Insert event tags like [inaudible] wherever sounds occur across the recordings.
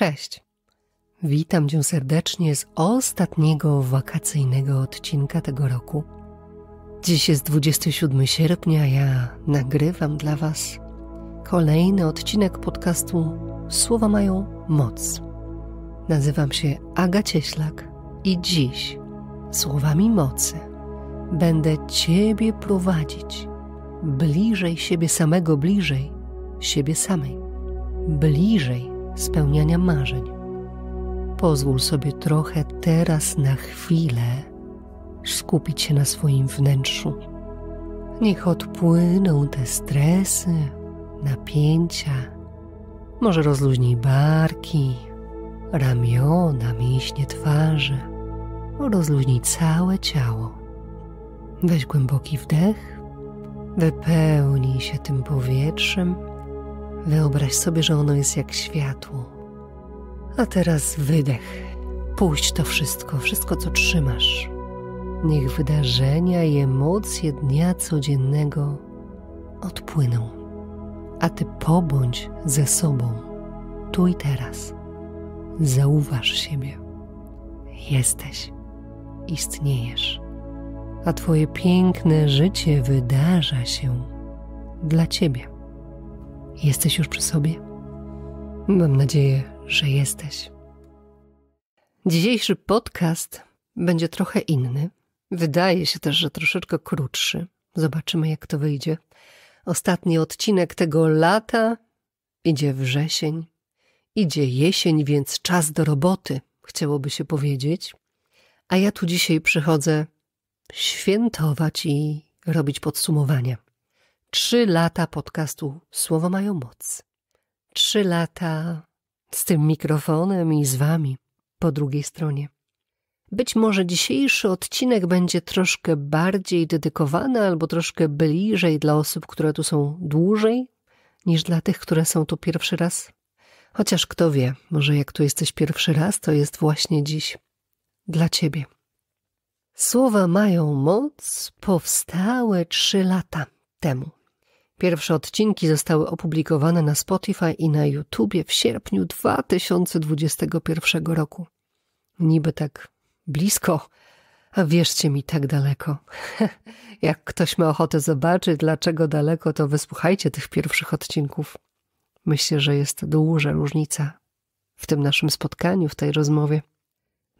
Cześć. Witam Cię serdecznie z ostatniego wakacyjnego odcinka tego roku. Dziś jest 27 sierpnia, ja nagrywam dla Was kolejny odcinek podcastu Słowa mają moc. Nazywam się Aga Cieślak i dziś słowami mocy będę Ciebie prowadzić bliżej siebie samego, bliżej siebie samej, bliżej spełniania marzeń. Pozwól sobie trochę teraz na chwilę skupić się na swoim wnętrzu. Niech odpłyną te stresy, napięcia. Może rozluźnij barki, ramiona, mięśnie twarzy. Rozluźnij całe ciało. Weź głęboki wdech, wypełnij się tym powietrzem Wyobraź sobie, że ono jest jak światło. A teraz wydech. Puść to wszystko, wszystko co trzymasz. Niech wydarzenia i emocje dnia codziennego odpłyną, a ty pobądź ze sobą, tu i teraz. Zauważ siebie. Jesteś, istniejesz, a twoje piękne życie wydarza się dla ciebie. Jesteś już przy sobie? Mam nadzieję, że jesteś. Dzisiejszy podcast będzie trochę inny. Wydaje się też, że troszeczkę krótszy. Zobaczymy, jak to wyjdzie. Ostatni odcinek tego lata idzie wrzesień, idzie jesień, więc czas do roboty, chciałoby się powiedzieć. A ja tu dzisiaj przychodzę świętować i robić podsumowanie. Trzy lata podcastu Słowo mają moc. Trzy lata z tym mikrofonem i z wami po drugiej stronie. Być może dzisiejszy odcinek będzie troszkę bardziej dedykowany albo troszkę bliżej dla osób, które tu są dłużej, niż dla tych, które są tu pierwszy raz. Chociaż kto wie, może jak tu jesteś pierwszy raz, to jest właśnie dziś dla ciebie. Słowa mają moc powstałe trzy lata temu. Pierwsze odcinki zostały opublikowane na Spotify i na YouTube w sierpniu 2021 roku. Niby tak blisko, a wierzcie mi, tak daleko. [laughs] Jak ktoś ma ochotę zobaczyć, dlaczego daleko, to wysłuchajcie tych pierwszych odcinków. Myślę, że jest duża różnica w tym naszym spotkaniu, w tej rozmowie.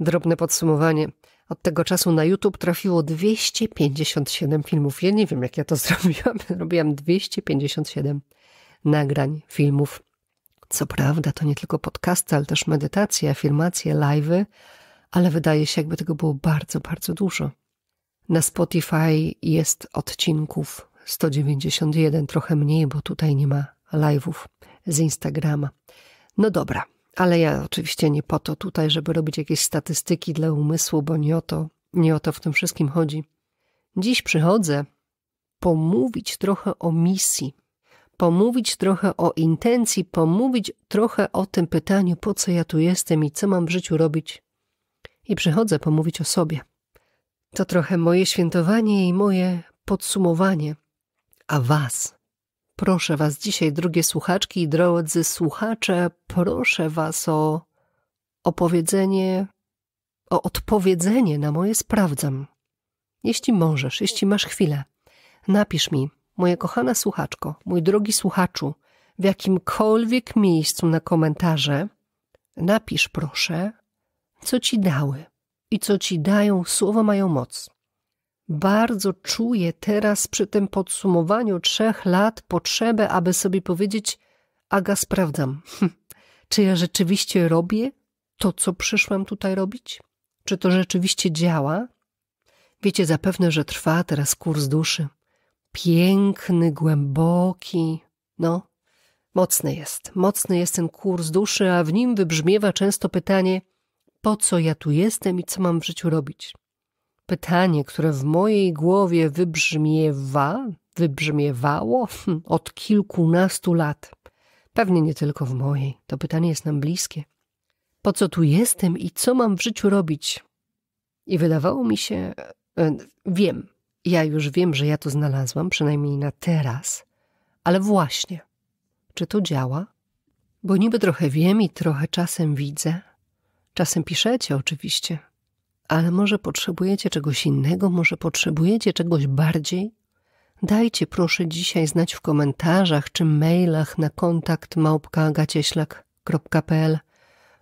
Drobne podsumowanie. Od tego czasu na YouTube trafiło 257 filmów. Ja nie wiem, jak ja to [laughs] zrobiłam. Robiłam 257 nagrań, filmów. Co prawda, to nie tylko podcasty, ale też medytacje, afirmacje, live'y, ale wydaje się, jakby tego było bardzo, bardzo dużo. Na Spotify jest odcinków 191, trochę mniej, bo tutaj nie ma live'ów z Instagrama. No dobra, ale ja oczywiście nie po to tutaj, żeby robić jakieś statystyki dla umysłu, bo nie o to, nie o to w tym wszystkim chodzi. Dziś przychodzę pomówić trochę o misji, pomówić trochę o intencji, pomówić trochę o tym pytaniu, po co ja tu jestem i co mam w życiu robić. I przychodzę pomówić o sobie. To trochę moje świętowanie i moje podsumowanie, a Was Proszę Was dzisiaj, drogie słuchaczki i drodzy słuchacze, proszę Was o opowiedzenie, o odpowiedzenie na moje sprawdzam. Jeśli możesz, jeśli masz chwilę, napisz mi, moja kochana słuchaczko, mój drogi słuchaczu, w jakimkolwiek miejscu na komentarze, napisz proszę, co ci dały i co ci dają, słowa mają moc bardzo czuję teraz przy tym podsumowaniu trzech lat potrzebę, aby sobie powiedzieć: Aga, sprawdzam, hm, czy ja rzeczywiście robię to, co przyszłam tutaj robić? Czy to rzeczywiście działa? Wiecie zapewne, że trwa teraz kurs duszy. Piękny, głęboki, no, mocny jest. Mocny jest ten kurs duszy, a w nim wybrzmiewa często pytanie: po co ja tu jestem i co mam w życiu robić? Pytanie, które w mojej głowie wybrzmiewa, wybrzmiewało [laughs] od kilkunastu lat. Pewnie nie tylko w mojej. To pytanie jest nam bliskie. Po co tu jestem i co mam w życiu robić? I wydawało mi się, e, wiem, ja już wiem, że ja to znalazłam, przynajmniej na teraz, ale właśnie, czy to działa? Bo niby trochę wiem i trochę czasem widzę. Czasem piszecie oczywiście, ale może potrzebujecie czegoś innego, może potrzebujecie czegoś bardziej? Dajcie proszę dzisiaj znać w komentarzach czy mailach na kontakt małpkaagacieślak.pl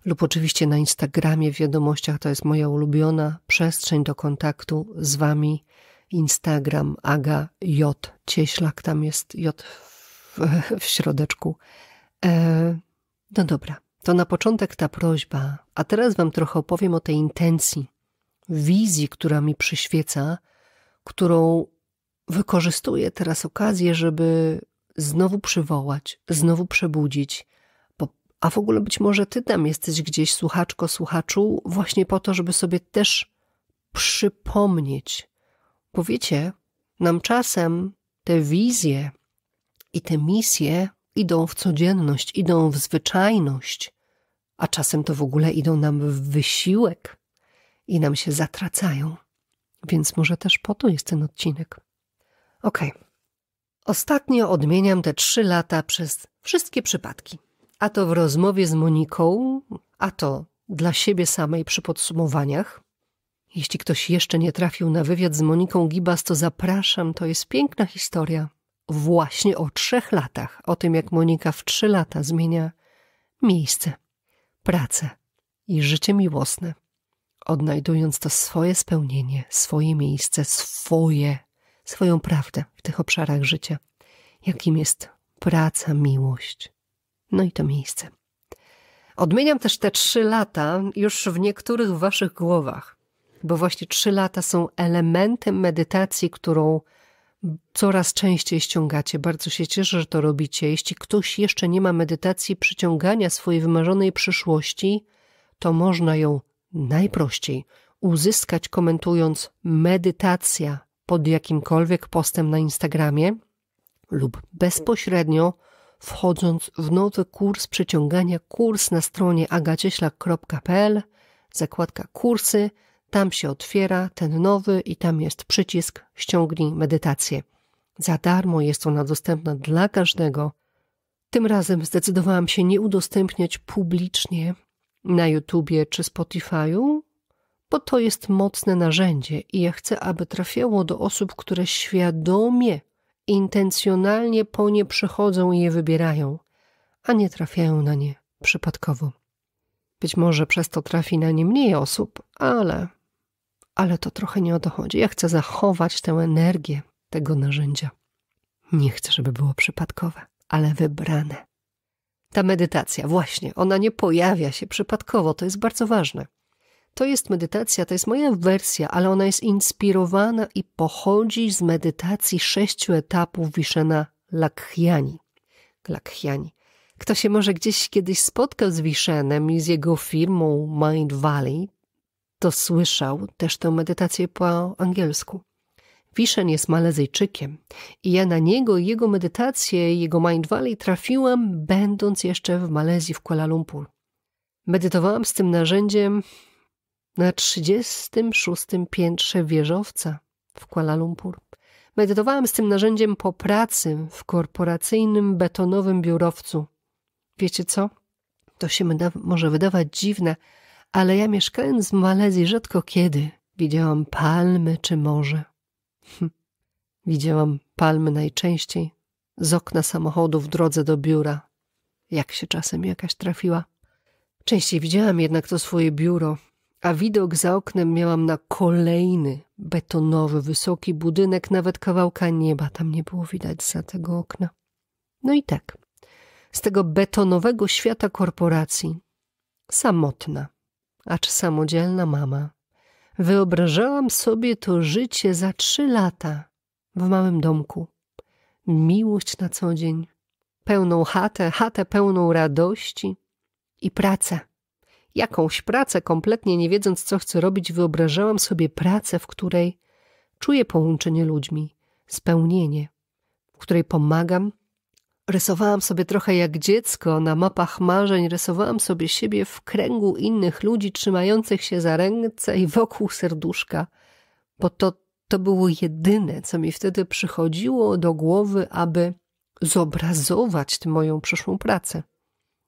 lub oczywiście na Instagramie w wiadomościach, to jest moja ulubiona przestrzeń do kontaktu z Wami. Instagram Aga J. Cieślak, tam jest J w, w środeczku. E, no dobra, to na początek ta prośba, a teraz Wam trochę opowiem o tej intencji, wizji, która mi przyświeca, którą wykorzystuję teraz okazję, żeby znowu przywołać, znowu przebudzić. A w ogóle być może ty tam jesteś gdzieś, słuchaczko, słuchaczu, właśnie po to, żeby sobie też przypomnieć. Bo wiecie, nam czasem te wizje i te misje idą w codzienność, idą w zwyczajność, a czasem to w ogóle idą nam w wysiłek i nam się zatracają. Więc może też po to jest ten odcinek. Okej. Okay. Ostatnio odmieniam te trzy lata przez wszystkie przypadki. A to w rozmowie z Moniką, a to dla siebie samej przy podsumowaniach. Jeśli ktoś jeszcze nie trafił na wywiad z Moniką Gibas, to zapraszam. To jest piękna historia. Właśnie o trzech latach, o tym jak Monika w trzy lata zmienia miejsce, pracę i życie miłosne odnajdując to swoje spełnienie, swoje miejsce, swoje, swoją prawdę w tych obszarach życia, jakim jest praca, miłość, no i to miejsce. Odmieniam też te trzy lata już w niektórych waszych głowach, bo właśnie trzy lata są elementem medytacji, którą coraz częściej ściągacie. Bardzo się cieszę, że to robicie. Jeśli ktoś jeszcze nie ma medytacji przyciągania swojej wymarzonej przyszłości, to można ją najprościej uzyskać komentując medytacja pod jakimkolwiek postem na Instagramie lub bezpośrednio wchodząc w nowy kurs przyciągania kurs na stronie agacieślak.pl zakładka kursy, tam się otwiera ten nowy i tam jest przycisk ściągnij medytację. Za darmo jest ona dostępna dla każdego. Tym razem zdecydowałam się nie udostępniać publicznie na YouTubie czy Spotify'u, bo to jest mocne narzędzie i ja chcę, aby trafiało do osób, które świadomie, intencjonalnie po nie przychodzą i je wybierają, a nie trafiają na nie przypadkowo. Być może przez to trafi na nie mniej osób, ale, ale to trochę nie o to chodzi. Ja chcę zachować tę energię tego narzędzia. Nie chcę, żeby było przypadkowe, ale wybrane. Ta medytacja, właśnie, ona nie pojawia się przypadkowo, to jest bardzo ważne. To jest medytacja, to jest moja wersja, ale ona jest inspirowana i pochodzi z medytacji sześciu etapów Wiszena Lakhiani. Lakhiani. Kto się może gdzieś kiedyś spotkał z Wiszenem i z jego firmą Mind Valley, to słyszał też tę medytację po angielsku. Piszen jest Malezyjczykiem i ja na niego jego medytację, jego Mind Valley trafiłam, będąc jeszcze w Malezji, w Kuala Lumpur. Medytowałam z tym narzędziem na 36 piętrze wieżowca w Kuala Lumpur. Medytowałam z tym narzędziem po pracy w korporacyjnym betonowym biurowcu. Wiecie co? To się może wydawać dziwne, ale ja mieszkając w Malezji rzadko kiedy widziałam palmy czy morze. Hm. Widziałam palmy najczęściej z okna samochodu w drodze do biura, jak się czasem jakaś trafiła. Częściej widziałam jednak to swoje biuro, a widok za oknem miałam na kolejny betonowy, wysoki budynek, nawet kawałka nieba tam nie było widać za tego okna. No i tak, z tego betonowego świata korporacji, samotna, acz samodzielna mama Wyobrażałam sobie to życie za trzy lata w małym domku. Miłość na co dzień, pełną chatę, chatę pełną radości i pracę. Jakąś pracę, kompletnie nie wiedząc, co chcę robić, wyobrażałam sobie pracę, w której czuję połączenie ludźmi, spełnienie, w której pomagam Rysowałam sobie trochę jak dziecko, na mapach marzeń rysowałam sobie siebie w kręgu innych ludzi trzymających się za ręce i wokół serduszka, bo to, to było jedyne, co mi wtedy przychodziło do głowy, aby zobrazować tę moją przyszłą pracę.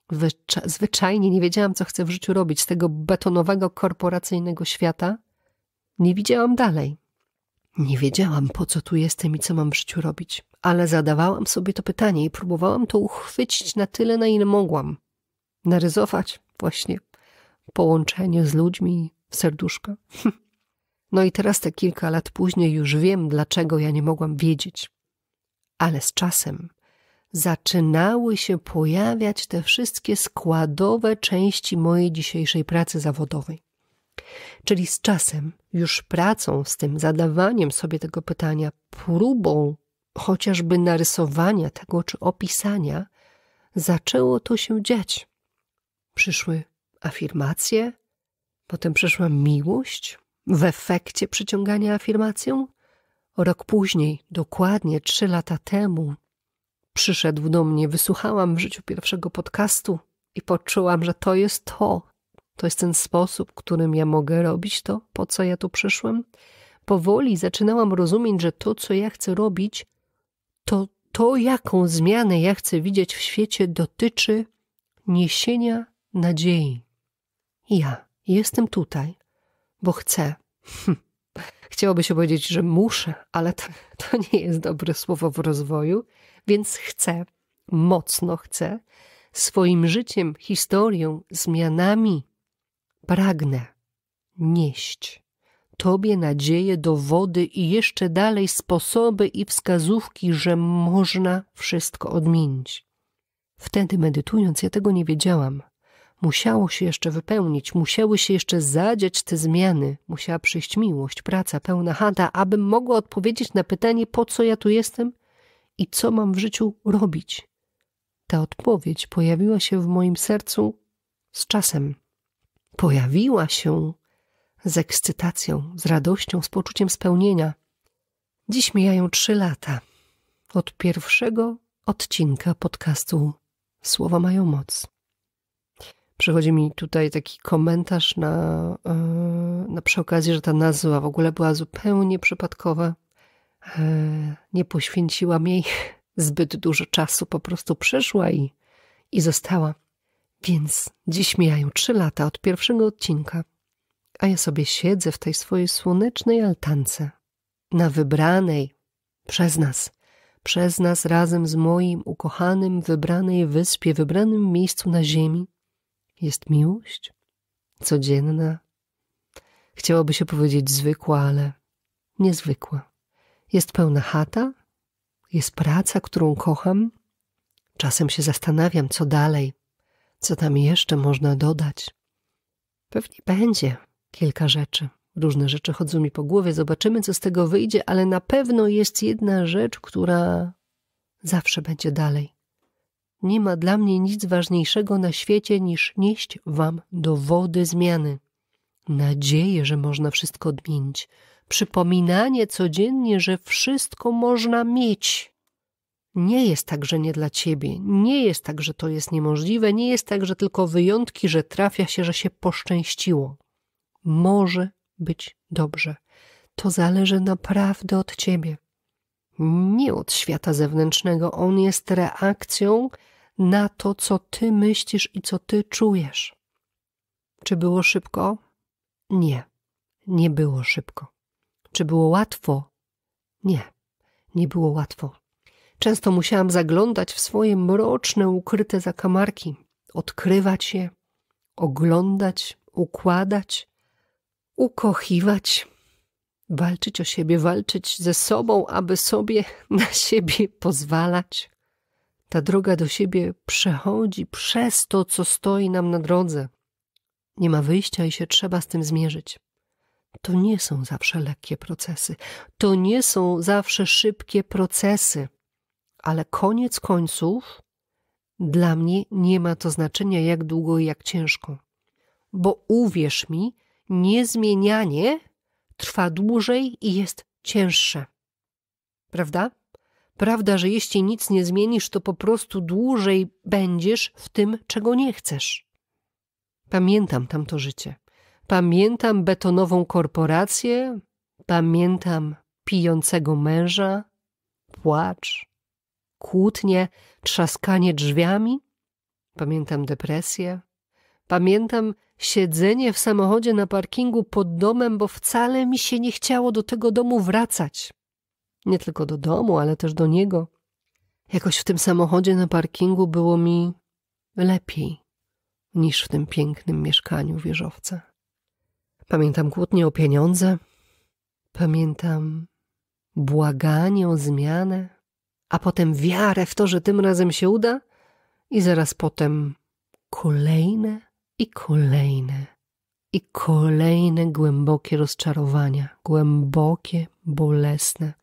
Wycza zwyczajnie nie wiedziałam, co chcę w życiu robić z tego betonowego, korporacyjnego świata. Nie widziałam dalej. Nie wiedziałam, po co tu jestem i co mam w życiu robić ale zadawałam sobie to pytanie i próbowałam to uchwycić na tyle, na ile mogłam. Naryzować właśnie połączenie z ludźmi, serduszka. [laughs] No i teraz te kilka lat później już wiem, dlaczego ja nie mogłam wiedzieć. Ale z czasem zaczynały się pojawiać te wszystkie składowe części mojej dzisiejszej pracy zawodowej. Czyli z czasem, już pracą z tym, zadawaniem sobie tego pytania, próbą chociażby narysowania tego czy opisania, zaczęło to się dziać. Przyszły afirmacje, potem przyszła miłość w efekcie przyciągania afirmacją. Rok później, dokładnie trzy lata temu, przyszedł do mnie, wysłuchałam w życiu pierwszego podcastu i poczułam, że to jest to. To jest ten sposób, którym ja mogę robić to, po co ja tu przyszłam. Powoli zaczynałam rozumieć, że to, co ja chcę robić, to to, jaką zmianę ja chcę widzieć w świecie, dotyczy niesienia nadziei. Ja jestem tutaj, bo chcę. Hm. Chciałoby się powiedzieć, że muszę, ale to, to nie jest dobre słowo w rozwoju, więc chcę, mocno chcę, swoim życiem, historią, zmianami pragnę nieść Tobie nadzieję, dowody i jeszcze dalej sposoby i wskazówki, że można wszystko odmienić. Wtedy medytując, ja tego nie wiedziałam. Musiało się jeszcze wypełnić, musiały się jeszcze zadziać te zmiany, musiała przyjść miłość, praca, pełna chata, abym mogła odpowiedzieć na pytanie, po co ja tu jestem i co mam w życiu robić. Ta odpowiedź pojawiła się w moim sercu z czasem. Pojawiła się z ekscytacją, z radością, z poczuciem spełnienia. Dziś mijają trzy lata od pierwszego odcinka podcastu Słowa mają moc. Przychodzi mi tutaj taki komentarz na, e, na przy okazji, że ta nazwa w ogóle była zupełnie przypadkowa. E, nie poświęciłam jej [laughs] zbyt dużo czasu, po prostu przyszła i, i została. Więc dziś mijają trzy lata od pierwszego odcinka a ja sobie siedzę w tej swojej słonecznej altance, na wybranej przez nas, przez nas razem z moim ukochanym, wybranej wyspie, wybranym miejscu na ziemi. Jest miłość, codzienna. Chciałoby się powiedzieć zwykła, ale niezwykła. Jest pełna chata, jest praca, którą kocham. Czasem się zastanawiam, co dalej, co tam jeszcze można dodać. Pewnie będzie, Kilka rzeczy. Różne rzeczy chodzą mi po głowie, zobaczymy, co z tego wyjdzie, ale na pewno jest jedna rzecz, która zawsze będzie dalej. Nie ma dla mnie nic ważniejszego na świecie niż nieść wam dowody zmiany. Nadzieję, że można wszystko odmienić. Przypominanie codziennie, że wszystko można mieć. Nie jest tak, że nie dla ciebie, nie jest tak, że to jest niemożliwe, nie jest tak, że tylko wyjątki, że trafia się, że się poszczęściło może być dobrze. To zależy naprawdę od ciebie, nie od świata zewnętrznego. On jest reakcją na to, co ty myślisz i co ty czujesz. Czy było szybko? Nie, nie było szybko. Czy było łatwo? Nie, nie było łatwo. Często musiałam zaglądać w swoje mroczne, ukryte zakamarki, odkrywać je, oglądać, układać, ukochiwać, walczyć o siebie, walczyć ze sobą, aby sobie [laughs] na siebie pozwalać. Ta droga do siebie przechodzi przez to, co stoi nam na drodze. Nie ma wyjścia i się trzeba z tym zmierzyć. To nie są zawsze lekkie procesy, to nie są zawsze szybkie procesy, ale koniec końców dla mnie nie ma to znaczenia, jak długo i jak ciężko. Bo uwierz mi, niezmienianie trwa dłużej i jest cięższe. Prawda? Prawda, że jeśli nic nie zmienisz, to po prostu dłużej będziesz w tym, czego nie chcesz. Pamiętam tamto życie. Pamiętam betonową korporację, pamiętam pijącego męża, płacz, kłótnie, trzaskanie drzwiami, pamiętam depresję, Pamiętam siedzenie w samochodzie na parkingu pod domem, bo wcale mi się nie chciało do tego domu wracać. Nie tylko do domu, ale też do niego. Jakoś w tym samochodzie na parkingu było mi lepiej niż w tym pięknym mieszkaniu wieżowca. Pamiętam kłótnie o pieniądze, pamiętam błaganie o zmianę, a potem wiarę w to, że tym razem się uda, i zaraz potem kolejne i kolejne, i kolejne głębokie rozczarowania, głębokie, bolesne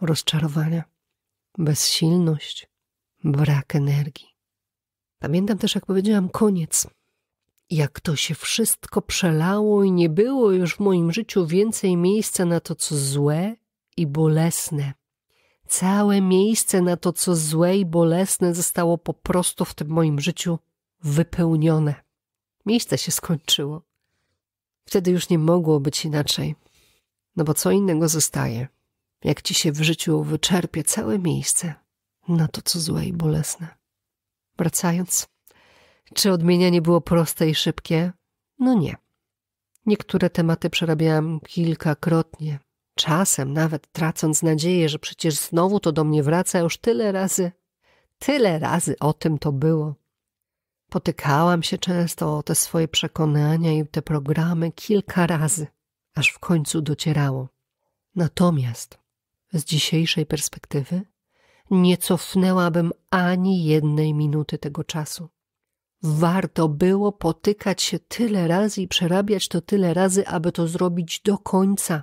rozczarowania, bezsilność, brak energii. Pamiętam też, jak powiedziałam, koniec. Jak to się wszystko przelało i nie było już w moim życiu więcej miejsca na to, co złe i bolesne. Całe miejsce na to, co złe i bolesne zostało po prostu w tym moim życiu wypełnione. Miejsce się skończyło. Wtedy już nie mogło być inaczej. No bo co innego zostaje, jak ci się w życiu wyczerpie całe miejsce na to, co złe i bolesne. Wracając, czy odmienianie było proste i szybkie? No nie. Niektóre tematy przerabiałam kilkakrotnie, czasem nawet tracąc nadzieję, że przecież znowu to do mnie wraca już tyle razy. Tyle razy o tym to było. Potykałam się często o te swoje przekonania i te programy kilka razy, aż w końcu docierało. Natomiast z dzisiejszej perspektywy nie cofnęłabym ani jednej minuty tego czasu. Warto było potykać się tyle razy i przerabiać to tyle razy, aby to zrobić do końca.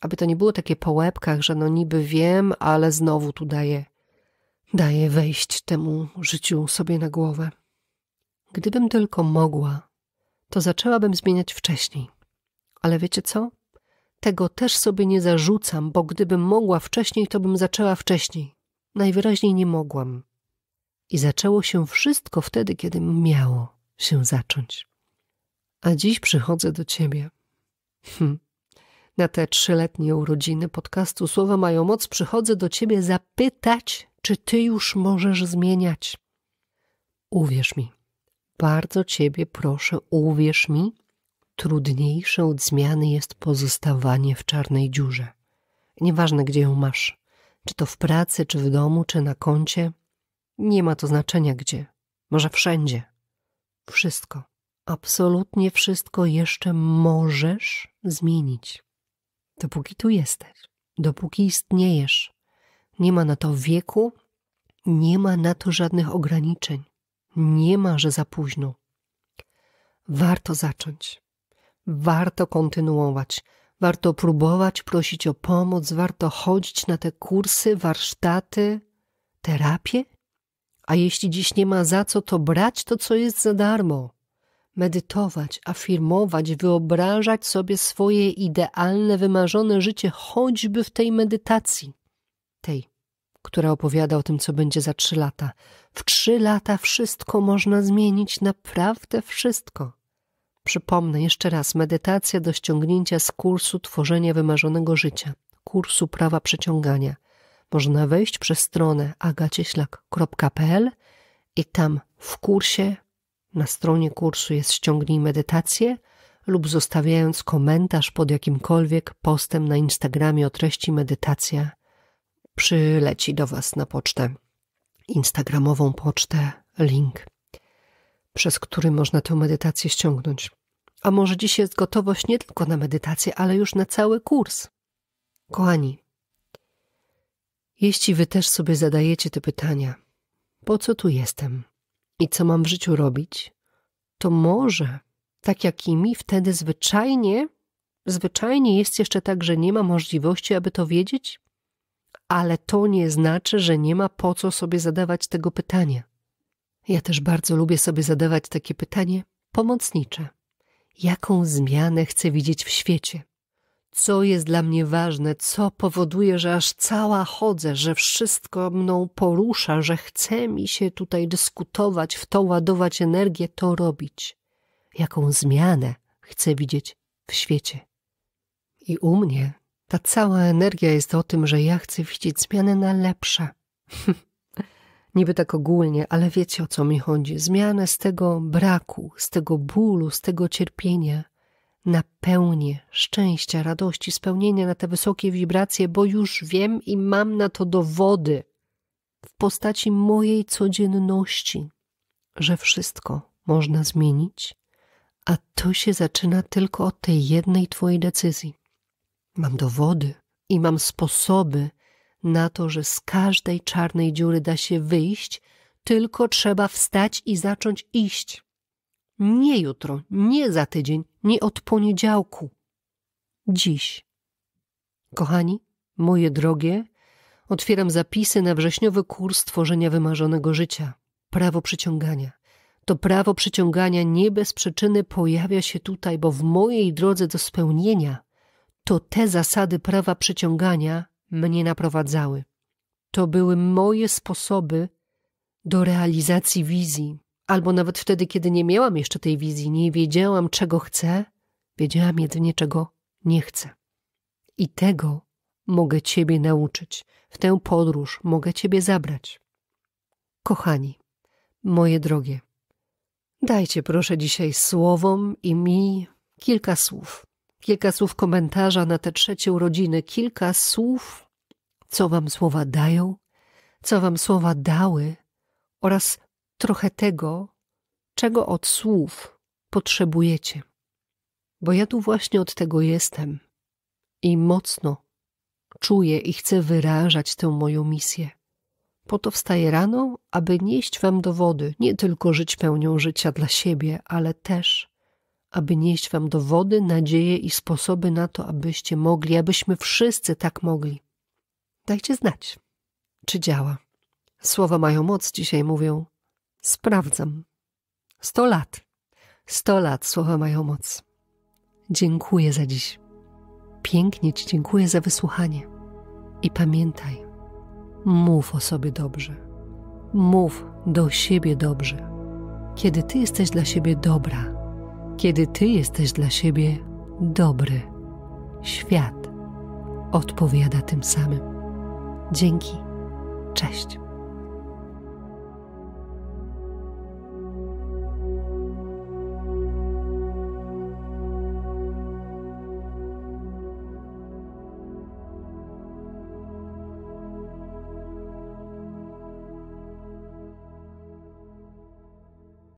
Aby to nie było takie po łebkach, że no niby wiem, ale znowu tu daję, daję wejść temu życiu sobie na głowę. Gdybym tylko mogła, to zaczęłabym zmieniać wcześniej. Ale wiecie co? Tego też sobie nie zarzucam, bo gdybym mogła wcześniej, to bym zaczęła wcześniej. Najwyraźniej nie mogłam. I zaczęło się wszystko wtedy, kiedy miało się zacząć. A dziś przychodzę do ciebie. Hm. Na te trzyletnie urodziny podcastu Słowa Mają Moc przychodzę do ciebie zapytać, czy ty już możesz zmieniać. Uwierz mi, bardzo Ciebie proszę, uwierz mi, trudniejsze od zmiany jest pozostawanie w czarnej dziurze. Nieważne, gdzie ją masz, czy to w pracy, czy w domu, czy na koncie, nie ma to znaczenia gdzie, może wszędzie. Wszystko, absolutnie wszystko jeszcze możesz zmienić. Dopóki tu jesteś, dopóki istniejesz, nie ma na to wieku, nie ma na to żadnych ograniczeń. Nie ma, że za późno. Warto zacząć. Warto kontynuować. Warto próbować prosić o pomoc, warto chodzić na te kursy, warsztaty, terapię. A jeśli dziś nie ma za co, to brać to, co jest za darmo. Medytować, afirmować, wyobrażać sobie swoje idealne, wymarzone życie, choćby w tej medytacji, tej która opowiada o tym, co będzie za trzy lata. W trzy lata wszystko można zmienić, naprawdę wszystko. Przypomnę jeszcze raz, medytacja do ściągnięcia z kursu tworzenia wymarzonego życia, kursu prawa przeciągania. Można wejść przez stronę agacieślak.pl i tam w kursie, na stronie kursu jest ściągnij medytację lub zostawiając komentarz pod jakimkolwiek postem na Instagramie o treści medytacja – przyleci do Was na pocztę, instagramową pocztę, link, przez który można tę medytację ściągnąć. A może dziś jest gotowość nie tylko na medytację, ale już na cały kurs. Kochani, jeśli Wy też sobie zadajecie te pytania, po co tu jestem i co mam w życiu robić, to może, tak jak i mi, wtedy zwyczajnie, zwyczajnie jest jeszcze tak, że nie ma możliwości, aby to wiedzieć ale to nie znaczy, że nie ma po co sobie zadawać tego pytania. Ja też bardzo lubię sobie zadawać takie pytanie pomocnicze. Jaką zmianę chcę widzieć w świecie? Co jest dla mnie ważne? Co powoduje, że aż cała chodzę, że wszystko mną porusza, że chce mi się tutaj dyskutować, w to ładować energię, to robić? Jaką zmianę chcę widzieć w świecie? I u mnie ta cała energia jest o tym, że ja chcę widzieć zmiany na lepsze. [laughs] Niby tak ogólnie, ale wiecie o co mi chodzi. Zmianę z tego braku, z tego bólu, z tego cierpienia na pełnię szczęścia, radości, spełnienia na te wysokie wibracje, bo już wiem i mam na to dowody w postaci mojej codzienności, że wszystko można zmienić, a to się zaczyna tylko od tej jednej Twojej decyzji. Mam dowody i mam sposoby na to, że z każdej czarnej dziury da się wyjść, tylko trzeba wstać i zacząć iść. Nie jutro, nie za tydzień, nie od poniedziałku. Dziś. Kochani, moje drogie, otwieram zapisy na wrześniowy kurs tworzenia wymarzonego życia. Prawo przyciągania. To prawo przyciągania nie bez przyczyny pojawia się tutaj, bo w mojej drodze do spełnienia to te zasady prawa przyciągania mnie naprowadzały. To były moje sposoby do realizacji wizji. Albo nawet wtedy, kiedy nie miałam jeszcze tej wizji, nie wiedziałam, czego chcę, wiedziałam jedynie, czego nie chcę. I tego mogę Ciebie nauczyć. W tę podróż mogę Ciebie zabrać. Kochani, moje drogie, dajcie proszę dzisiaj słowom i mi kilka słów Kilka słów komentarza na te trzecie urodziny, kilka słów, co wam słowa dają, co wam słowa dały oraz trochę tego, czego od słów potrzebujecie. Bo ja tu właśnie od tego jestem i mocno czuję i chcę wyrażać tę moją misję. Po to wstaję rano, aby nieść wam dowody, nie tylko żyć pełnią życia dla siebie, ale też aby nieść wam dowody, nadzieje i sposoby na to, abyście mogli, abyśmy wszyscy tak mogli. Dajcie znać, czy działa. Słowa mają moc, dzisiaj mówią. Sprawdzam. Sto lat. Sto lat słowa mają moc. Dziękuję za dziś. Pięknie Ci dziękuję za wysłuchanie. I pamiętaj, mów o sobie dobrze. Mów do siebie dobrze. Kiedy Ty jesteś dla siebie dobra, kiedy Ty jesteś dla siebie dobry, świat odpowiada tym samym. Dzięki. Cześć.